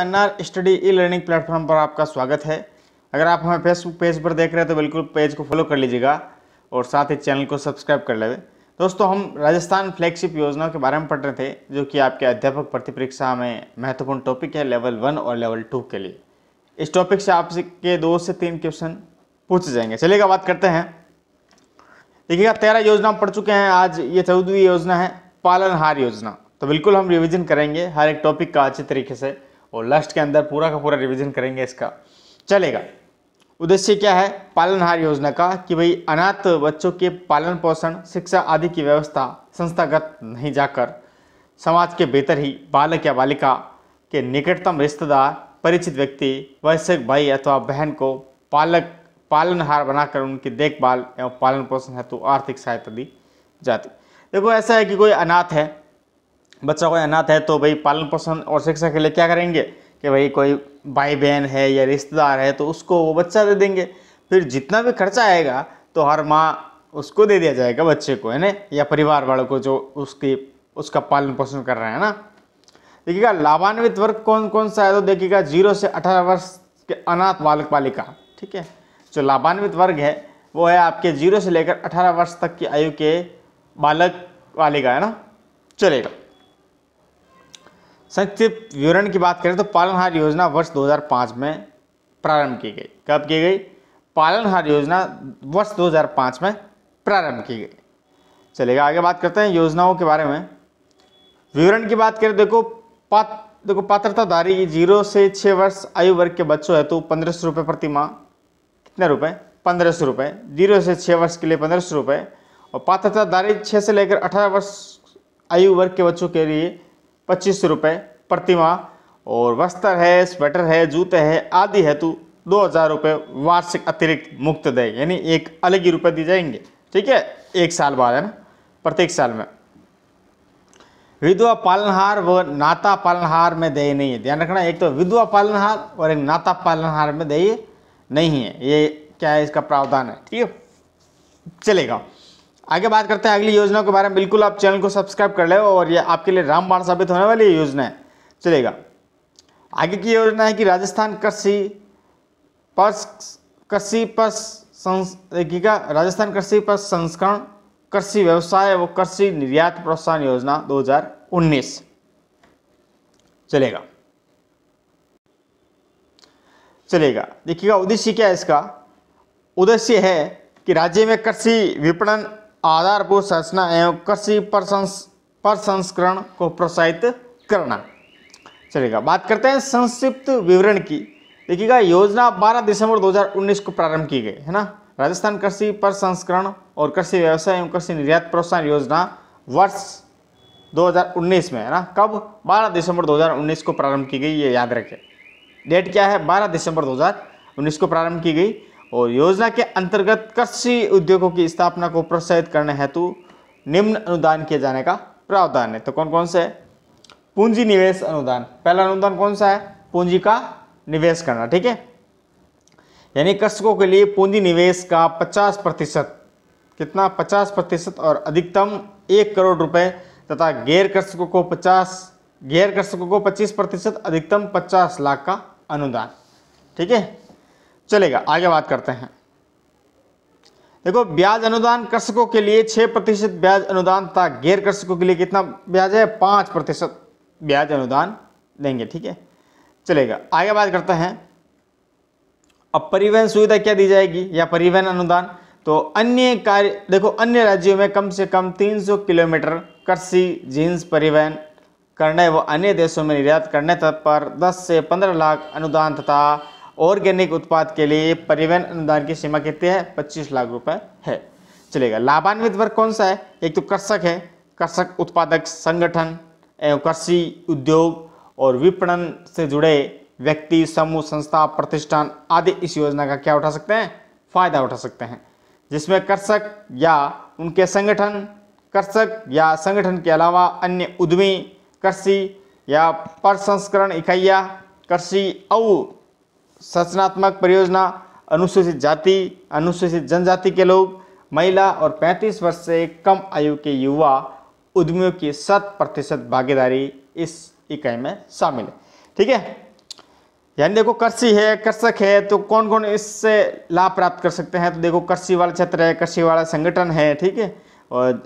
N R study e learning platform पर आपका स्वागत है अगर आप हमें फेसबुक पेज पर देख रहे हैं तो बिल्कुल पेज को फॉलो कर लीजिएगा और साथ ही चैनल को सब्सक्राइब कर लेवे दोस्तों हम राजस्थान फ्लैगशिप योजना के बारे में पढ़ रहे थे जो कि आपके अध्यापक भर्ती परीक्षा में महत्वपूर्ण टॉपिक है लेवल वन और लेवल टू के लिए इस टॉपिक से आपके दो से तीन क्वेश्चन पूछे जाएंगे चलिएगा बात करते हैं देखिएगा तेरह योजना पढ़ चुके हैं आज ये चौदहवीं योजना है पालनहार योजना तो बिल्कुल हम रिविजन करेंगे हर एक टॉपिक का अच्छे तरीके से और लस्ट के अंदर पूरा का पूरा रिविजन करेंगे इसका चलेगा उद्देश्य क्या है पालनहार योजना का कि भाई अनाथ बच्चों के पालन पोषण शिक्षा आदि की व्यवस्था संस्थागत नहीं जाकर समाज के भीतर ही बालक या बालिका के निकटतम रिश्तेदार परिचित व्यक्ति वयस्क भाई अथवा बहन को पालक पालनहार बनाकर उनकी देखभाल एवं पालन पोषण हेतु आर्थिक सहायता दी जाती देखो ऐसा है कि कोई अनाथ है बच्चा कोई अनाथ है तो भाई पालन पोषण और शिक्षा के लिए क्या करेंगे कि भाई कोई भाई बहन है या रिश्तेदार है तो उसको वो बच्चा दे देंगे फिर जितना भी खर्चा आएगा तो हर माँ उसको दे दिया जाएगा बच्चे को है ना या परिवार वालों को जो उसकी उसका पालन पोषण कर रहे हैं ना देखिएगा लाभान्वित वर्ग कौन कौन सा है तो देखिएगा जीरो से अठारह वर्ष के अनाथ बालक बालिका ठीक है जो लाभान्वित वर्ग है वो है आपके जीरो से लेकर अठारह वर्ष तक की आयु के बालक बालिका है ना चलेगा संक्षिप्त विवरण की बात करें तो पालनहार योजना वर्ष 2005 में प्रारंभ की गई कब की गई पालनहार योजना वर्ष 2005 में प्रारंभ की गई चलेगा आगे बात करते हैं योजनाओं के बारे में विवरण की बात करें देखो पात देखो पात्रताधारी जीरो से छः वर्ष आयु वर्ग के बच्चों है तो पंद्रह सौ रुपये प्रति माह कितने रुपये पंद्रह सौ रुपये जीरो से छः वर्ष के लिए पंद्रह सौ रुपये और पात्रताधारी छः से लेकर अठारह वर्ष आयु वर्ग के बच्चों के लिए पच्चीस रुपये प्रतिमा और वस्त्र है स्वेटर है जूते है आदि हेतु दो हज़ार रुपये वार्षिक अतिरिक्त मुक्त दे यानी एक अलग ही रुपये दिए जाएंगे ठीक है एक साल बाद है ना प्रत्येक साल में विधवा पालनहार व नाता पालनहार में दे नहीं है ध्यान रखना एक तो विधवा पालनहार और एक नाता पालनहार में दे नहीं है ये क्या है इसका प्रावधान है ठीक है चलेगा आगे बात करते हैं अगली योजना के बारे में बिल्कुल आप चैनल को सब्सक्राइब कर ले और ये आपके लिए रामबाण साबित होने वाली योजना है चलेगा आगे की योजना है कि राजस्थान कृषि पस कृषि पस संस्था राजस्थान कृषि पर संस्करण कृषि व्यवसाय व कृषि निर्यात प्रोत्साहन योजना 2019 चलेगा चलेगा देखिएगा उद्देश्य क्या है इसका उद्देश्य है कि राज्य में कृषि विपणन आधारभूत संरचना एवं कृषि प्रसंस्करण को प्रोत्साहित करना चलेगा बात करते हैं संक्षिप्त विवरण की देखिएगा योजना 12 दिसंबर 2019 को प्रारंभ की गई है ना राजस्थान कृषि प्रसंस्करण और कृषि व्यवसाय एवं कृषि निर्यात प्रोत्साहन योजना वर्ष 2019 में है ना कब 12 दिसंबर 2019 को प्रारंभ की गई ये याद रखें डेट क्या है 12 दिसंबर 2019 को प्रारंभ की गई और योजना के अंतर्गत कृषि उद्योगों की स्थापना को प्रोत्साहित करने हेतु निम्न अनुदान किए जाने का प्रावधान है तो कौन कौन से है पूंजी निवेश अनुदान पहला अनुदान कौन सा है पूंजी का निवेश करना ठीक है यानी कृषकों के लिए पूंजी निवेश का 50 प्रतिशत कितना 50 प्रतिशत और अधिकतम एक करोड़ रुपए तथा गैर कृषकों को 50 गैर कृषकों को 25 प्रतिशत अधिकतम 50 लाख का अनुदान ठीक है चलेगा आगे बात करते हैं देखो ब्याज अनुदान कृषकों के लिए छह प्रतिशत ब्याज अनुदान था गैर कृषकों के लिए कितना ब्याज है पांच प्रतिशत ब्याज अनुदान देंगे ठीक है चलेगा आगे बात करते हैं अब परिवहन सुविधा क्या दी जाएगी या परिवहन अनुदान तो अन्य कार्य देखो अन्य राज्यों में कम से कम 300 किलोमीटर कृषि जींस परिवहन करने व अन्य देशों में निर्यात करने तक पर 10 से 15 लाख अनुदान तथा ऑर्गेनिक उत्पाद के लिए परिवहन अनुदान की सीमा कितनी है पच्चीस लाख रुपए है चलेगा लाभान्वित वर्ग कौन सा है एक तो कृषक है कृषक उत्पादक संगठन एवं कृषि उद्योग और विपणन से जुड़े व्यक्ति समूह संस्था प्रतिष्ठान आदि इस योजना का क्या उठा सकते हैं फायदा उठा सकते हैं जिसमें कृषक या उनके संगठन कृषक या संगठन के अलावा अन्य उद्यमी कृषि या प्रसंस्करण इकाइया कृषि और संरचनात्मक परियोजना अनुसूचित जाति अनुसूचित जनजाति के लोग महिला और 35 वर्ष से कम आयु के युवा उद्यमियों की शत प्रतिशत भागीदारी इस इकाई में शामिल है ठीक है यानी देखो कृषि है कृषक है तो कौन कौन इससे लाभ प्राप्त कर सकते हैं तो देखो कृषि वाला क्षेत्र है कृषि वाला संगठन है ठीक है और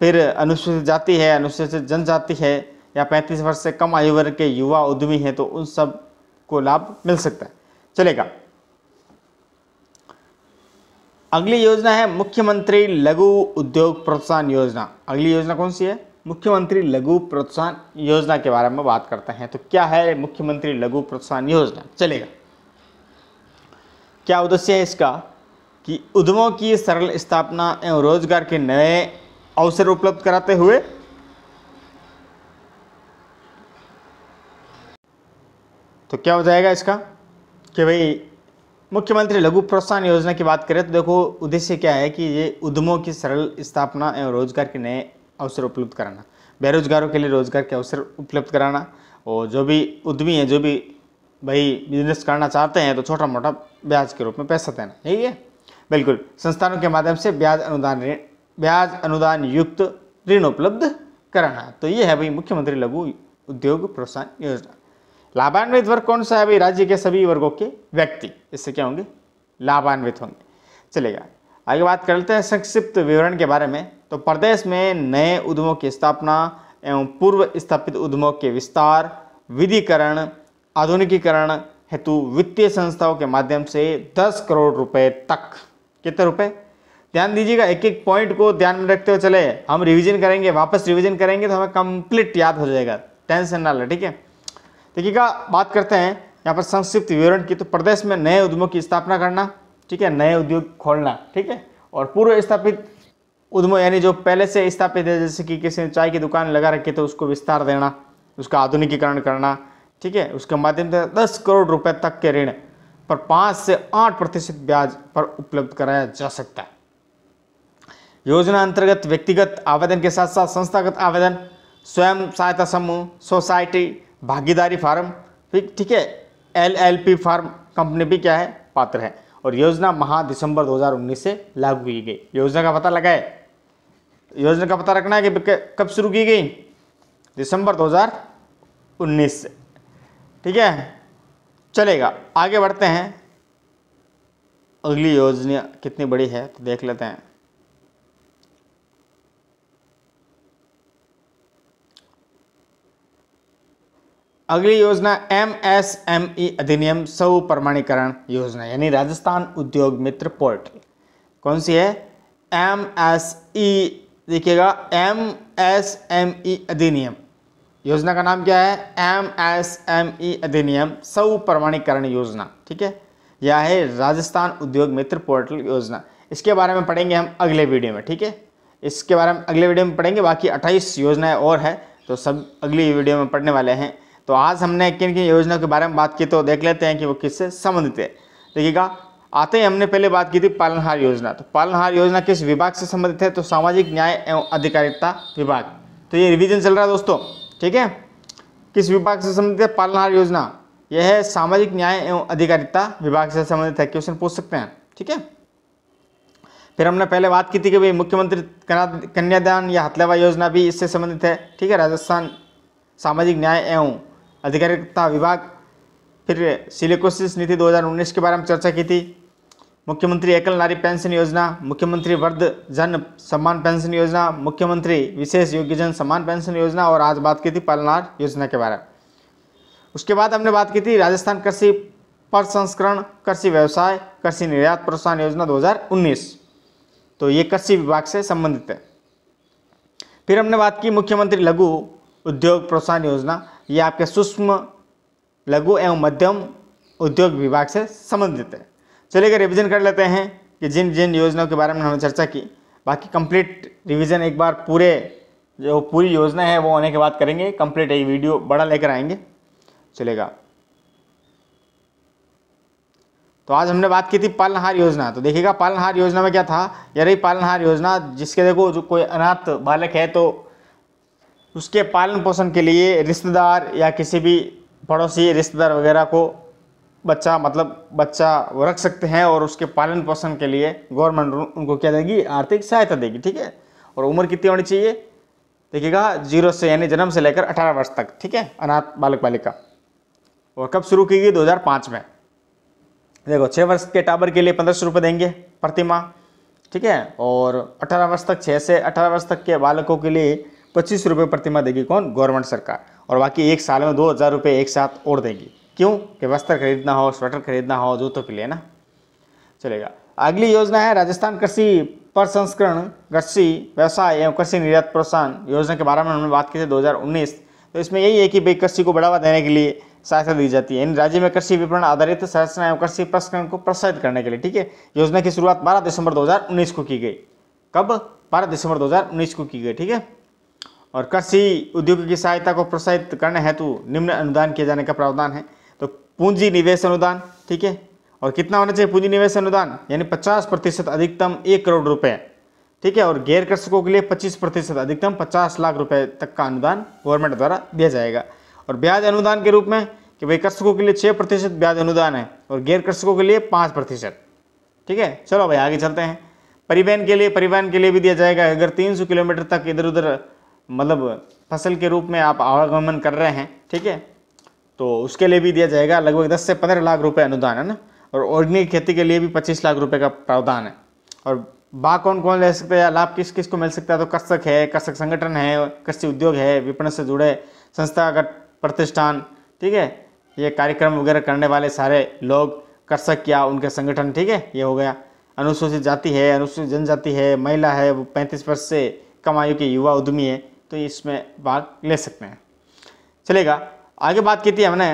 फिर अनुसूचित जाति है अनुसूचित जनजाति है या 35 वर्ष से कम आयु वर्ग के युवा उद्यमी हैं तो उन सब को लाभ मिल सकता है चलेगा अगली योजना है मुख्यमंत्री लघु उद्योग प्रोत्साहन योजना अगली योजना कौन सी है मुख्यमंत्री लघु प्रोत्साहन योजना के बारे में बात करते हैं तो क्या है मुख्यमंत्री लघु प्रोत्साहन योजना चलेगा क्या उद्देश्य है इसका कि उद्यमों की सरल स्थापना एवं रोजगार के नए अवसर उपलब्ध कराते हुए तो क्या हो जाएगा इसका कि भाई मुख्यमंत्री लघु प्रोत्साहन योजना की बात करें तो देखो उद्देश्य क्या है कि ये उद्यमों की सरल स्थापना एवं रोजगार के नए अवसर उपलब्ध कराना बेरोजगारों के लिए रोजगार के अवसर उपलब्ध कराना और जो भी उद्यमी हैं जो भी भाई बिजनेस करना चाहते हैं तो छोटा मोटा ब्याज के रूप में पैसा देना यही है बिल्कुल संस्थानों के माध्यम से ब्याज अनुदान ऋण ब्याज अनुदान युक्त ऋण उपलब्ध कराना तो ये है भाई मुख्यमंत्री लघु उद्योग प्रोत्साहन योजना लाभान्वित वर्ग कौन सा है भाई राज्य के सभी वर्गों के व्यक्ति इससे क्या होंगे लाभान्वित होंगे चलेगा आगे बात करते हैं संक्षिप्त विवरण के बारे में तो प्रदेश में नए उद्यमों की स्थापना एवं पूर्व स्थापित उद्यमों के विस्तार विधिकरण आधुनिकीकरण हेतु वित्तीय संस्थाओं के माध्यम से दस करोड़ रुपए तक कितने रुपए ध्यान दीजिएगा एक एक पॉइंट को ध्यान में रखते हुए चले हम रिवीजन करेंगे वापस रिवीजन करेंगे तो हमें कंप्लीट याद हो जाएगा टेंशन ना ले ठीक है देखिएगा बात करते हैं यहाँ पर संक्षिप्त विवरण की तो प्रदेश में नए उद्यमों की स्थापना करना ठीक है नए उद्योग खोलना ठीक है और पूर्व स्थापित उद्यमों यानी जो पहले से स्थापित है जैसे कि किसी ने चाय की दुकान लगा रखी तो उसको विस्तार देना उसका आधुनिकीकरण करना ठीक है उसके माध्यम से दस करोड़ रुपए तक के ऋण पर पाँच से आठ प्रतिशत ब्याज पर उपलब्ध कराया जा सकता है योजना अंतर्गत व्यक्तिगत आवेदन के साथ साथ संस्थागत आवेदन स्वयं सहायता समूह सोसाइटी भागीदारी फार्म फिर ठीक है एलएलपी फार्म कंपनी भी क्या है पात्र है और योजना महा दिसंबर 2019 से लागू की गई योजना का पता लगाए योजना का पता रखना है कि कब शुरू की गई दिसंबर 2019 से ठीक है चलेगा आगे बढ़ते हैं अगली योजना कितनी बड़ी है तो देख लेते हैं अगली योजना एम एस एम ई अधिनियम सौ प्रमाणीकरण योजना यानी राजस्थान उद्योग मित्र पोर्टल कौन सी है एम एस ई देखिएगा एम एस एम ई अधिनियम योजना का नाम क्या है एम एस एम ई अधिनियम सौ प्रमाणीकरण योजना ठीक है यह है राजस्थान उद्योग मित्र पोर्टल योजना इसके बारे में पढ़ेंगे हम अगले वीडियो में ठीक है इसके बारे में अगले वीडियो में पढ़ेंगे बाकी अट्ठाईस योजनाएं और है तो सब अगली वीडियो में पढ़ने वाले हैं तो आज हमने किन किन योजनाओं के बारे में बात की तो देख लेते हैं कि वो किससे संबंधित है देखिएगा आते ही हमने पहले बात की थी पालनहार योजना तो पालनहार योजना किस विभाग से संबंधित है तो सामाजिक न्याय एवं अधिकारिता विभाग तो ये रिविजन चल रहा है दोस्तों ठीक है किस विभाग से संबंधित है पालनहार योजना यह है सामाजिक न्याय एवं अधिकारिता विभाग से संबंधित है क्वेश्चन पूछ सकते हैं ठीक है फिर हमने पहले बात की थी कि भाई मुख्यमंत्री कन्यादान या हथलेवा योजना भी इससे संबंधित है ठीक है राजस्थान सामाजिक न्याय एवं अधिकारिकता विभाग फिर सिलिकोसिस नीति 2019 के बारे में चर्चा की थी मुख्यमंत्री एकल नारी पेंशन योजना मुख्यमंत्री वर्ध जन सम्मान पेंशन योजना मुख्यमंत्री विशेष योग्यजन सम्मान पेंशन योजना और आज बात की थी पालनार योजना के बारे में उसके बाद हमने बात की थी राजस्थान कृषि प्रसंस्करण कृषि व्यवसाय कृषि निर्यात प्रोत्साहन योजना 2019 तो ये कृषि विभाग से संबंधित है फिर हमने बात की मुख्यमंत्री लघु उद्योग प्रोत्साहन योजना ये आपके सूक्ष्म लघु एवं मध्यम उद्योग विभाग से संबंधित है चलिए रिविजन कर लेते हैं कि जिन जिन योजनाओं के बारे में हमने चर्चा की बाकी कंप्लीट रिवीजन एक बार पूरे जो पूरी योजना है वो होने के बाद करेंगे कंप्लीट एक वीडियो बड़ा लेकर आएंगे चलेगा तो आज हमने बात की थी पालनहार योजना तो देखिएगा पालनहार योजना में क्या था यार पालनहार योजना जिसके देखो जो कोई अनाथ बालक है तो उसके पालन पोषण के लिए रिश्तेदार या किसी भी पड़ोसी रिश्तेदार वगैरह को बच्चा मतलब बच्चा वो रख सकते हैं और उसके पालन पोषण के लिए गवर्नमेंट उनको क्या देगी आर्थिक सहायता देगी ठीक है और उम्र कितनी होनी चाहिए देखिएगा जीरो से यानी जन्म से लेकर अठारह वर्ष तक ठीक है अनाथ बालक बालिका और कब शुरू की गई दो में देखो छः वर्ष के टाबर के लिए पंद्रह सौ रुपये देंगे प्रतिमा ठीक है और अठारह वर्ष तक छः से अठारह वर्ष तक के बालकों के लिए पच्चीस रुपये प्रतिमा देगी कौन गवर्नमेंट सरकार और बाकी एक साल में दो हज़ार रुपये एक साथ और देगी क्यों कि वस्त्र खरीदना हो स्वेटर खरीदना हो जूतों के लिए ना चलेगा अगली योजना है राजस्थान कृषि प्रसंस्करण कृषि व्यवसाय एवं कृषि निर्यात प्रोत्साहन योजना के बारे में हमने बात की थी दो तो इसमें यही है कि भाई कृषि को बढ़ावा देने के लिए सहायता दी जाती है इन राज्य में कृषि विपणन आधारित संरचना एवं कृषि प्रसंस्करण को प्रोत्साहित करने के लिए ठीक है योजना की शुरुआत बारह दिसंबर दो को की गई कब 12 दिसंबर 2019 को की गई ठीक है और कृषि उद्योग की सहायता को प्रोत्साहित करने हेतु निम्न अनुदान किए जाने का प्रावधान है तो पूंजी निवेश अनुदान ठीक है और कितना होना चाहिए पूंजी निवेश अनुदान यानी पचास प्रतिशत अधिकतम एक करोड़ रुपए ठीक है और गैर कृषकों के लिए पच्चीस प्रतिशत अधिकतम पचास लाख रुपए तक का अनुदान गवर्नमेंट द्वारा दिया जाएगा और ब्याज अनुदान के रूप में कि भाई कृषकों के लिए छः प्रतिशत ब्याज अनुदान है और गैर कृषकों के लिए पाँच प्रतिशत ठीक है चलो भाई आगे चलते हैं परिवहन के लिए परिवहन के लिए भी दिया जाएगा अगर तीन सौ किलोमीटर तक इधर उधर मतलब फसल के रूप में आप आवागमन कर रहे हैं ठीक है तो उसके लिए भी दिया जाएगा लगभग दस से पंद्रह लाख रुपये अनुदान है ना और ऑर्गेनिक खेती के लिए भी पच्चीस लाख रुपये का प्रावधान है और बा कौन कौन ले सकते हैं लाभ किस किस को मिल सकता है तो कृषक है कृषक संगठन है कृषि उद्योग है विपणन से जुड़े संस्थागत प्रतिष्ठान ठीक है ये कार्यक्रम वगैरह करने वाले सारे लोग कृषक या उनके संगठन ठीक है ये हो गया अनुसूचित जाति है अनुसूचित जनजाति है महिला है वो पैंतीस वर्ष से कम आयु के युवा उद्यमी है तो इसमें भाग ले सकते हैं चलेगा आगे बात की थी हमने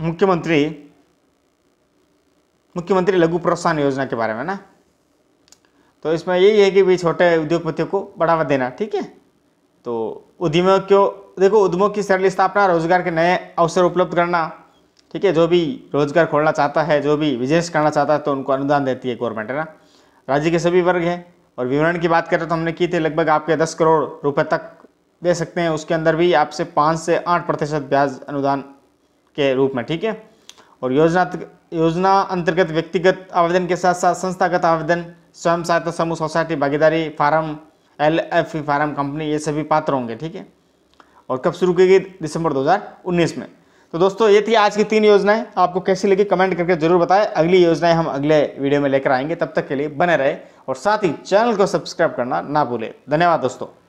मुख्यमंत्री मुख्यमंत्री लघु प्रोत्साहन योजना के बारे में ना तो इसमें यही है कि भी छोटे उद्योगपतियों को बढ़ावा देना ठीक है तो उद्यमियों को देखो उद्यमों की सरल स्थापना रोजगार के नए अवसर उपलब्ध करना ठीक है जो भी रोजगार खोलना चाहता है जो भी बिजनेस करना चाहता है तो उनको अनुदान देती है गवर्नमेंट है ना राज्य के सभी वर्ग हैं और विवरण की बात करें तो हमने की थी लगभग आपके दस करोड़ रुपए तक दे सकते हैं उसके अंदर भी आपसे पाँच से आठ प्रतिशत ब्याज अनुदान के रूप में ठीक है और योजना योजना अंतर्गत व्यक्तिगत आवेदन के साथ साथ संस्थागत आवेदन स्वयं सहायता समूह सोसाइटी भागीदारी firm L F firm company ये सभी पात्र होंगे ठीक है और कब शुरू की गई दिसंबर 2019 में तो दोस्तों ये थी आज की तीन योजनाएं आपको कैसी लगी कमेंट करके जरूर बताएं अगली योजनाएं हम अगले वीडियो में लेकर आएंगे तब तक के लिए बने रहे और साथ ही चैनल को सब्सक्राइब करना ना भूलें धन्यवाद दोस्तों